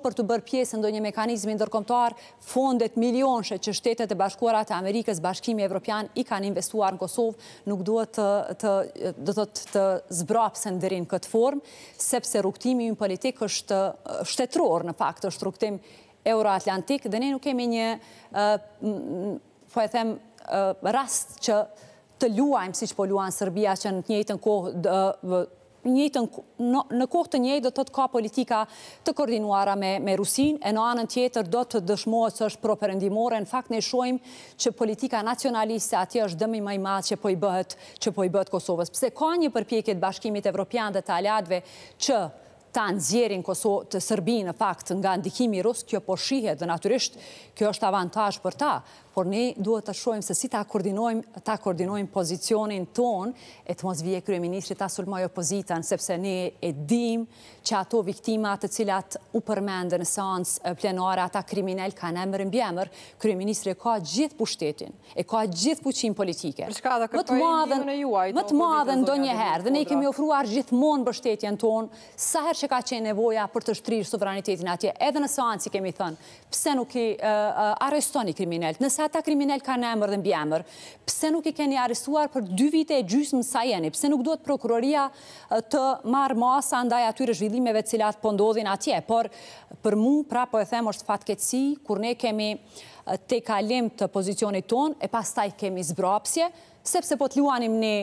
për të bërë pjesë ndo një mekanizmi ndërkomtar, fondet milionshe që shtetet e bashkuarat e Amerikës, bashkimi e Evropian, i kanë investuar në Kosovë, nuk duhet të zbrapsen dërin këtë formë, sepse rukëtimi një politikë është shtetëror, në fakt, është rukëtim euroatlantikë, dhe ne nuk kemi një, po e them, rast që të luajmë si që po luajmë Sërbia që në të njëjtë në kohë në kohë të njëjtë do të të ka politika të koordinuara me Rusin, e në anën tjetër do të dëshmojë së është properendimore, në fakt në i shojmë që politika nacionaliste ati është dëmi maj madhë po që po i bëhet Kosovës. Pse ka një përpjekit bashkimit Evropian dhe të aljadve që ta zjerin Kosovë të Sërbi në fakt nga ndikimi rus, kjo po shihet dhe naturisht kjo është avantaj për ta, por ne duhet të shojmë se si ta koordinojmë, ta koordinojmë pozicionin ton e të mos vje krye ministri ta sulmoj opozitan, sepse ne e dim që ato viktimat të cilat u përmendë në sans plenare, ata kriminel ka në në mbjemër, krye ministri e ka gjithë pushtetin, e ka gjithë puqim politike. Më të madhen, më të do njëherë, dhe ne kemi ofruar gjithë mon bështetjen ton, sa që ka qenë nevoja për të shtrirë suveranitetin atje, edhe në soanci kemi thënë, pse nuk i arrestoni kriminellët, nëse ata kriminellët ka në emër dhe në bjemër, pse nuk i keni arrestuar për dy vite e gjysë mësa jeni, pse nuk duhet prokuroria të marë masa ndaj atyre zhvillimeve cilat po ndodhin atje, por për mu, pra, po e them, është fatkeci, kur ne kemi te kalim të pozicionit ton, e pas taj kemi zbrapsje, sepse po të luanim një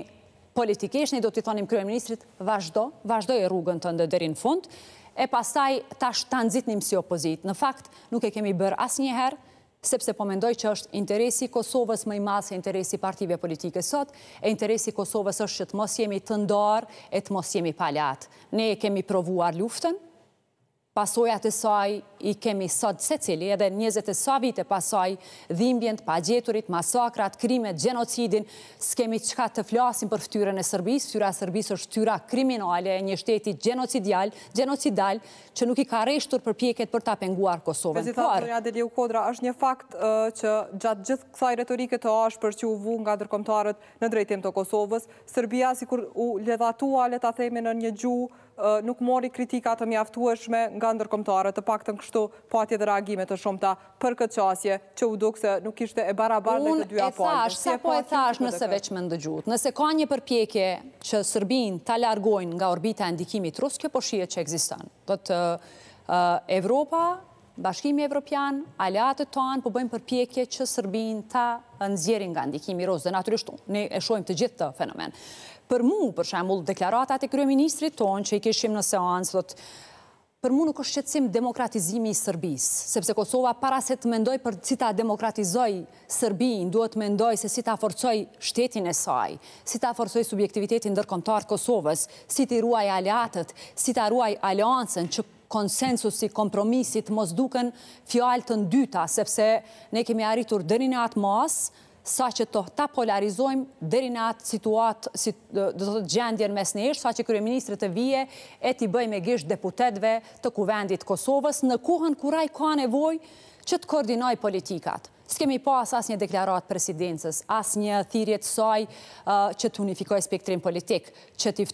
Politikisht një do të thonim kryeministrit, ministrit, vazhdo, vazhdo e rrugën të ndëderin fund, e pasaj tash të nëzitnim si opozit. Në fakt, nuk e kemi bërë asë njëherë, sepse po mendoj që është interesi Kosovës më i malë se interesi partive politike sot, e interesi Kosovës është që të mos jemi të ndarë e të mos jemi paljatë. Ne e kemi provuar luftën, pasojat e saj i kemi sot se cili edhe njëzet e sa vite pasaj dhimbjend, pa gjeturit, masakrat, krimet, genocidin, s'kemi qka të flasim për ftyre në Sërbis, ftyra Sërbis është ftyra kriminale e një shtetit genocidial, genocidal, që nuk i ka reshtur për pjeket për ta penguar Kosovën. Vezitat, përja dhe liu kodra, është një fakt që gjatë gjithë kësaj retorike të ashë për që u vun nga dërkomtarët në drejtim të Kosovës, Sërbia si kur u ledhatua, ta themi në një gjuhë, nuk mori kritikat të mjaftueshme nga ndërkomtarët, të pak të në ashtu patje dhe reagime të ta për këtë qasje që u dukë se nuk ishte e barabar dhe këtë dyja pojtë. Unë e thash, sa po e thash nëse veç me ndëgjut, nëse ka një përpjekje që Sërbin ta largojnë nga orbita e ndikimit rusë, kjo po shie që egzistan. të uh, Evropa, bashkimi Evropian, aliatët tonë, po bëjmë përpjekje që Sërbin ta nëzjerin nga ndikimi rusë, dhe naturishtu, ne e shojmë të gjithë të fenomen. Për mu, për shemull, deklaratat e kryeministrit tonë, që i kishim në seansë, Për mu nuk është qëtësim demokratizimi i Sërbis, sepse Kosova para se të mendoj për si ta demokratizoj Sërbin, duhet mendoj se si ta forcoj shtetin e saj, si ta forcoj subjektivitetin dërkontarë Kosovës, si ti ruaj aliatët, si ta ruaj aliancën që konsensusi, kompromisit, mos duken fjallë të ndyta, sepse ne kemi arritur dërinat masë, sa që të ta polarizojmë dheri në atë situatë dhe të të gjendjen mes në ishtë, sa që kërë ministrë të vije e t'i bëjmë e gishë deputetve të kuvendit Kosovës në kohën kuraj ka nevoj që të koordinoj politikat. S'kemi pas as një deklarat presidencës, as një thirjet saj uh, që t'unifikoj spektrim politik, që t'i